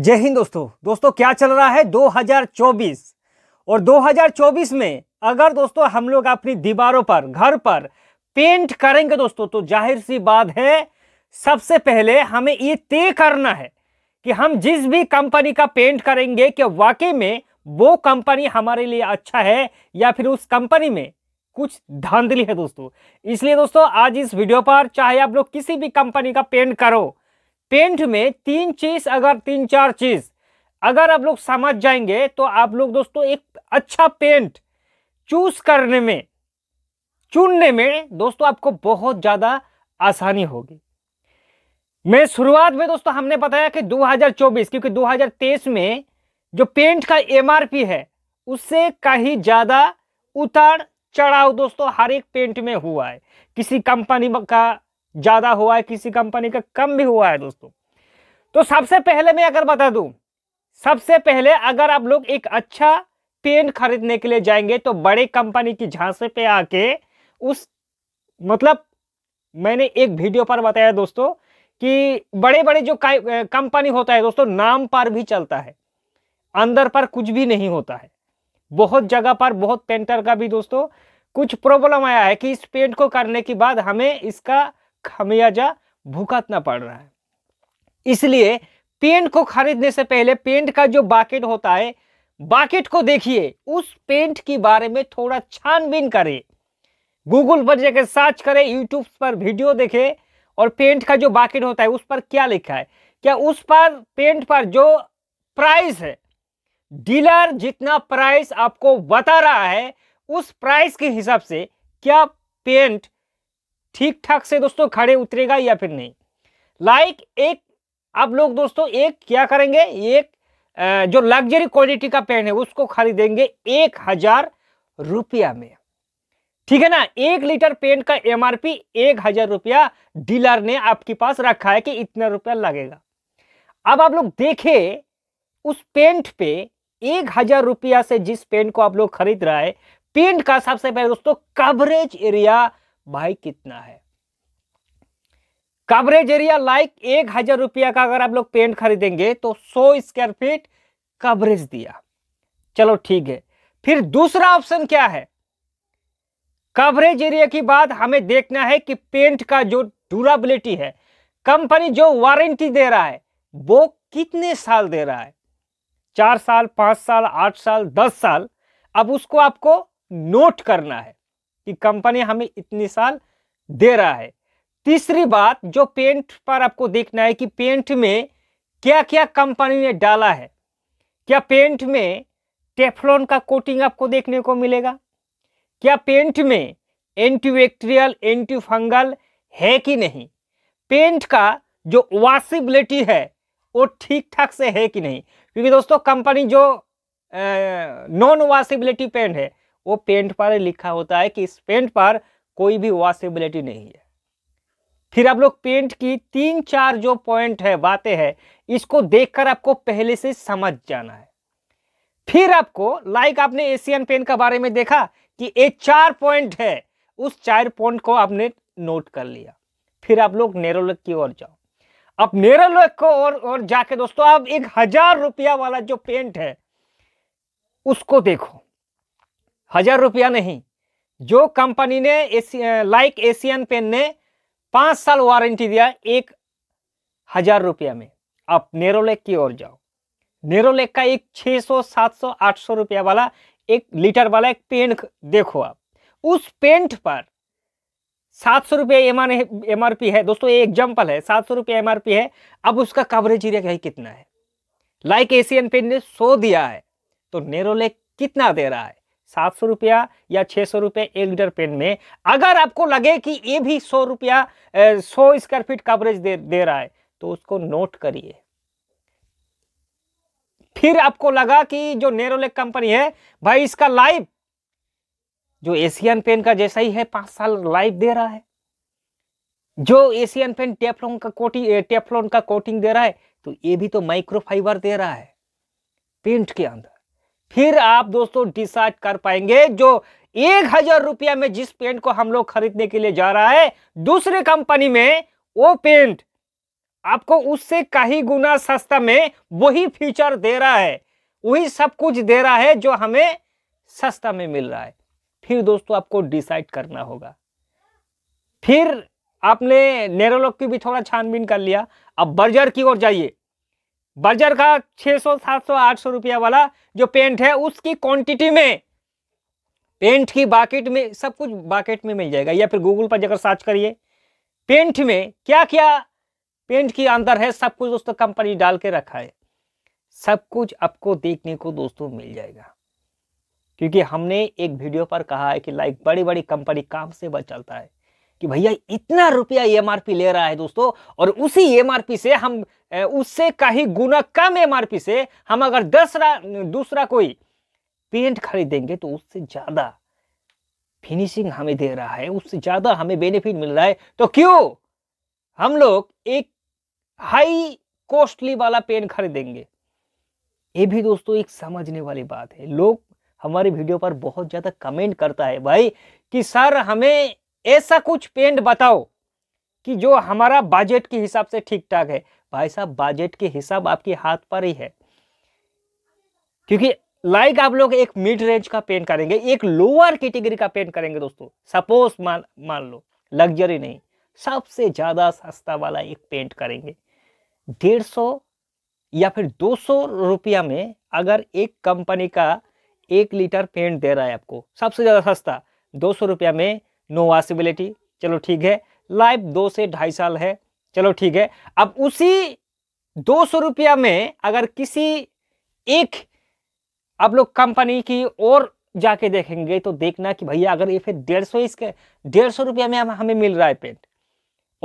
जय हिंद दोस्तों दोस्तों क्या चल रहा है 2024 और 2024 में अगर दोस्तों हम लोग अपनी दीवारों पर घर पर पेंट करेंगे दोस्तों तो जाहिर सी बात है सबसे पहले हमें ये तय करना है कि हम जिस भी कंपनी का पेंट करेंगे कि वाकई में वो कंपनी हमारे लिए अच्छा है या फिर उस कंपनी में कुछ धांधली है दोस्तों इसलिए दोस्तों आज इस वीडियो पर चाहे आप लोग किसी भी कंपनी का पेंट करो पेंट में तीन चीज अगर तीन चार चीज अगर आप लोग समझ जाएंगे तो आप लोग दोस्तों एक अच्छा पेंट चूज करने में चुनने में दोस्तों आपको बहुत ज़्यादा आसानी होगी मैं शुरुआत में दोस्तों हमने बताया कि 2024 क्योंकि 2023 में जो पेंट का एमआरपी है उससे कहीं ज़्यादा उतार चढ़ाव दोस्तों हर एक पेंट में हुआ है किसी कंपनी का ज्यादा हुआ है किसी कंपनी का कम भी हुआ है दोस्तों तो सबसे पहले मैं अगर बता दूं सबसे पहले अगर आप लोग एक अच्छा पेन खरीदने के लिए जाएंगे तो बड़े कंपनी की झांसे पे आके उस मतलब मैंने एक वीडियो पर बताया दोस्तों कि बड़े बड़े जो कंपनी होता है दोस्तों नाम पर भी चलता है अंदर पर कुछ भी नहीं होता है बहुत जगह पर बहुत पेंटर का भी दोस्तों कुछ प्रॉब्लम आया है कि इस पेंट को करने के बाद हमें इसका खमियाजा भुगतना पड़ रहा है इसलिए पेंट को खरीदने से पहले पेंट का जो बाकेट होता है बाकेट को देखिए उस पेंट के बारे में थोड़ा छानबीन करें गूगल पर जाकर सर्च करें यूट्यूब पर वीडियो देखें और पेंट का जो बाकेट होता है उस पर क्या लिखा है क्या उस पर पेंट पर जो प्राइस है डीलर जितना प्राइस आपको बता रहा है उस प्राइस के हिसाब से क्या पेंट ठीक ठाक से दोस्तों खड़े उतरेगा या फिर नहीं लाइक एक आप लोग दोस्तों एक क्या करेंगे एक जो लग्जरी क्वालिटी का पेन है उसको खरीदेंगे एक हजार रुपया में ठीक है ना एक लीटर पेन का एमआरपी एक हजार रुपया डीलर ने आपके पास रखा है कि इतना रुपया लगेगा अब आप लोग देखे उस पेंट पे एक हजार रुपया से जिस पेंट को आप लोग खरीद रहा है पेंट का सबसे पहले दोस्तों कवरेज एरिया भाई कितना है कवरेज एरिया लाइक एक हजार रुपया का अगर आप लोग पेंट खरीदेंगे तो सौ स्क्वायर फीट कवरेज दिया चलो ठीक है फिर दूसरा ऑप्शन क्या है कवरेज एरिया की बात हमें देखना है कि पेंट का जो ड्यूरेबिलिटी है कंपनी जो वारंटी दे रहा है वो कितने साल दे रहा है चार साल पांच साल आठ साल दस साल अब उसको आपको नोट करना है कि कंपनी हमें इतनी साल दे रहा है तीसरी बात जो पेंट पर आपको देखना है कि पेंट में क्या क्या कंपनी ने डाला है क्या पेंट में टेफ्लॉन का कोटिंग आपको देखने को मिलेगा क्या पेंट में एंटीबैक्टीरियल एंटीफंगल है कि नहीं पेंट का जो वॉशिबिलिटी है वो ठीक ठाक से है कि नहीं क्योंकि दोस्तों कंपनी जो नॉन वॉशिबिलिटी पेंट है वो पेंट पर लिखा होता है कि इस पेंट पर कोई भी वॉशिबिलिटी नहीं है फिर आप लोग पेंट की तीन चार जो पॉइंट है बातें हैं इसको देखकर आपको पहले से समझ जाना है फिर आपको लाइक आपने एशियन पेंट के बारे में देखा कि ये चार पॉइंट है उस चार पॉइंट को आपने नोट कर लिया फिर आप लोग नेरोलक की ओर जाओ अब नेरोलक को और और जाके दोस्तों आप एक हजार रुपया वाला जो पेंट है उसको देखो हजार रुपया नहीं जो कंपनी ने लाइक एशियन पेन ने पाँच साल वारंटी दिया एक हजार रुपया में आप नेरोलेक की ओर जाओ नेरोलेक का एक 600, 700, 800 रुपया वाला एक लीटर वाला एक पेंट देखो आप उस पेंट पर सात सौ रुपया एम आर पी है दोस्तों ये एग्जाम्पल है सात सौ रुपया एम आर पी है अब उसका कवरेज एरिया है कितना है लाइक एशियन पेंट ने सो दिया है तो नेरोलेक कितना दे रहा है सात सौ रुपया या छः सौ रुपये एक लीटर पेन में अगर आपको लगे कि ये भी सौ रुपया सौ स्क्वायर फीट कवरेज दे दे रहा है तो उसको नोट करिए फिर आपको लगा कि जो नेरोलेक कंपनी है भाई इसका लाइफ जो एशियन पेन का जैसा ही है पांच साल लाइफ दे रहा है जो एशियन पेन टेफलोन का कोटिंग टेफलोन का कोटिंग दे रहा है तो ये भी तो माइक्रोफाइबर दे रहा है पेंट के अंदर फिर आप दोस्तों डिसाइड कर पाएंगे जो एक हजार रुपया में जिस पेंट को हम लोग खरीदने के लिए जा रहा है दूसरे कंपनी में वो पेंट आपको उससे कहीं गुना सस्ता में वही फीचर दे रहा है वही सब कुछ दे रहा है जो हमें सस्ता में मिल रहा है फिर दोस्तों आपको डिसाइड करना होगा फिर आपने नेरोलॉक की भी थोड़ा छानबीन कर लिया अब बर्जर की ओर जाइए बर्जर का 600, 700, 800 रुपया वाला जो पेंट है उसकी क्वांटिटी में पेंट की बाकेट में सब कुछ बाकेट में मिल जाएगा या फिर गूगल पर जाकर सर्च करिए पेंट में क्या क्या पेंट की अंदर है सब कुछ दोस्तों कंपनी डाल के रखा है सब कुछ आपको देखने को दोस्तों मिल जाएगा क्योंकि हमने एक वीडियो पर कहा है कि लाइक बड़ी बड़ी कंपनी काम से बचलता है कि भैया इतना रुपया पी e ले रहा है दोस्तों और उसी एमआरपी e से हम उससे कहीं गुना कम एमआरपी e से हम अगर दसरा दूसरा कोई पेंट खरीदेंगे तो उससे ज़्यादा फिनिशिंग हमें दे रहा है उससे ज़्यादा हमें बेनिफिट मिल रहा है तो क्यों हम लोग एक हाई कॉस्टली वाला पेन खरीदेंगे ये भी दोस्तों एक समझने वाली बात है लोग हमारे वीडियो पर बहुत ज़्यादा कमेंट करता है भाई कि सर हमें ऐसा कुछ पेंट बताओ कि जो हमारा बजट के हिसाब से ठीक ठाक है भाई साहब बजट के हिसाब आपके हाथ पर ही है क्योंकि लाइक आप लोग एक मिड रेंज का पेंट करेंगे एक लोअर कैटेगरी का पेंट करेंगे दोस्तों सपोज मान मान लो लग्जरी नहीं सबसे ज़्यादा सस्ता वाला एक पेंट करेंगे डेढ़ सौ या फिर दो सौ रुपया में अगर एक कंपनी का एक लीटर पेंट दे रहा है आपको सबसे ज़्यादा सस्ता दो सौ रुपया में नो वॉसिबिलिटी चलो ठीक है लाइफ दो से ढाई साल है चलो ठीक है अब उसी दो सौ रुपया में अगर किसी एक आप लोग कंपनी की और जाके देखेंगे तो देखना कि भैया अगर ये फिर डेढ़ सौ इसके डेढ़ सौ रुपया में हमें मिल रहा है पेंट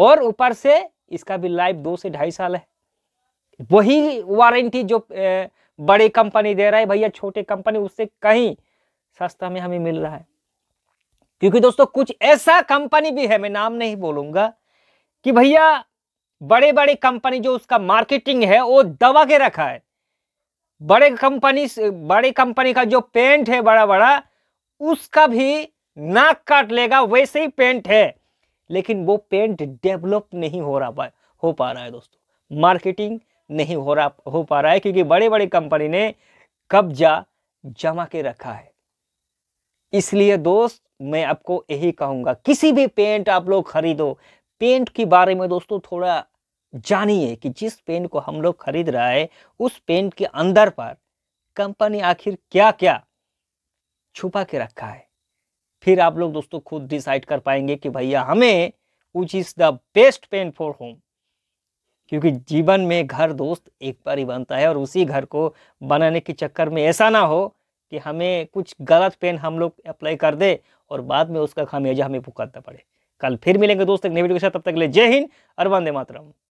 और ऊपर से इसका भी लाइफ दो से ढाई साल है वही वारंटी जो बड़े कंपनी दे रहा है भैया छोटे कंपनी उससे कहीं सस्ता में हमें मिल रहा है क्योंकि दोस्तों कुछ ऐसा कंपनी भी है मैं नाम नहीं बोलूंगा कि भैया बड़े बड़े कंपनी जो उसका मार्केटिंग है वो दबा के रखा है बड़े कंपनी बड़े कंपनी का जो पेंट है बड़ा बड़ा उसका भी नाक काट लेगा वैसे ही पेंट है लेकिन वो पेंट डेवलप नहीं हो रहा हो पा रहा है दोस्तों मार्केटिंग नहीं हो रहा हो पा रहा है क्योंकि बड़े बड़े कंपनी ने कब्जा जमा के रखा है इसलिए दोस्त मैं आपको यही कहूंगा किसी भी पेंट आप लोग खरीदो पेंट के बारे में दोस्तों थोड़ा जानिए कि जिस पेंट को हम लोग खरीद रहा है उस पेंट के अंदर पर कंपनी आखिर क्या क्या छुपा के रखा है फिर आप लोग दोस्तों खुद डिसाइड कर पाएंगे कि भैया हमें which is the best paint for home क्योंकि जीवन में घर दोस्त एक बार ही बनता है और उसी घर को बनाने के चक्कर में ऐसा ना हो कि हमें कुछ गलत पेन हम लोग अप्लाई कर दे और बाद में उसका खामियाजा हमें भुगतना पड़े कल फिर मिलेंगे दोस्त एक नई वीडियो के साथ तब तक ले जय हिंद और वंदे मातरम